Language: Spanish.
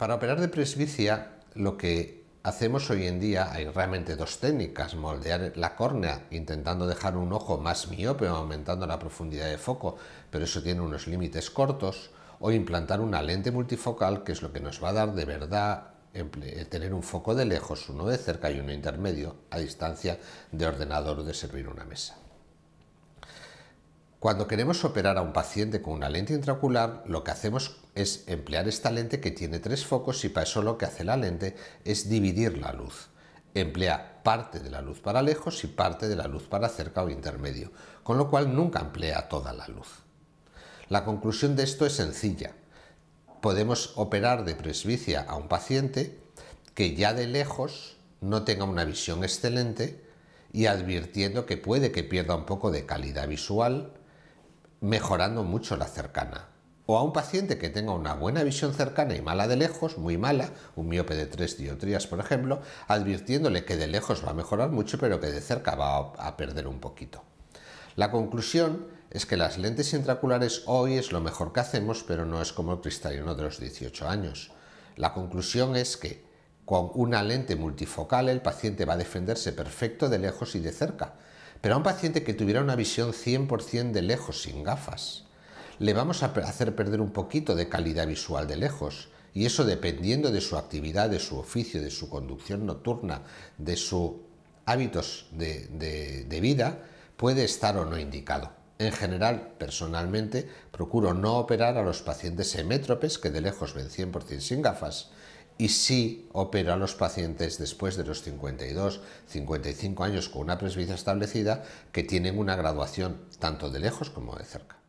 Para operar de presbicia, lo que hacemos hoy en día, hay realmente dos técnicas, moldear la córnea intentando dejar un ojo más miope aumentando la profundidad de foco, pero eso tiene unos límites cortos, o implantar una lente multifocal, que es lo que nos va a dar de verdad eh, tener un foco de lejos, uno de cerca y uno intermedio, a distancia de ordenador o de servir una mesa. Cuando queremos operar a un paciente con una lente intraocular, lo que hacemos es emplear esta lente que tiene tres focos y para eso lo que hace la lente es dividir la luz. Emplea parte de la luz para lejos y parte de la luz para cerca o intermedio, con lo cual nunca emplea toda la luz. La conclusión de esto es sencilla. Podemos operar de presbicia a un paciente que ya de lejos no tenga una visión excelente y advirtiendo que puede que pierda un poco de calidad visual, mejorando mucho la cercana. O a un paciente que tenga una buena visión cercana y mala de lejos, muy mala, un miope de tres diotrias por ejemplo, advirtiéndole que de lejos va a mejorar mucho, pero que de cerca va a perder un poquito. La conclusión es que las lentes intraculares hoy es lo mejor que hacemos, pero no es como el cristalino de los 18 años. La conclusión es que con una lente multifocal el paciente va a defenderse perfecto de lejos y de cerca, pero a un paciente que tuviera una visión 100% de lejos, sin gafas, le vamos a hacer perder un poquito de calidad visual de lejos. Y eso dependiendo de su actividad, de su oficio, de su conducción nocturna, de sus hábitos de, vida, puede estar o no indicado. En general, personalmente, procuro no operar a los pacientes hemétropes que de lejos ven 100% sin gafas y sí opera a los pacientes después de los 52, 55 años con una presbicia establecida que tienen una graduación tanto de lejos como de cerca.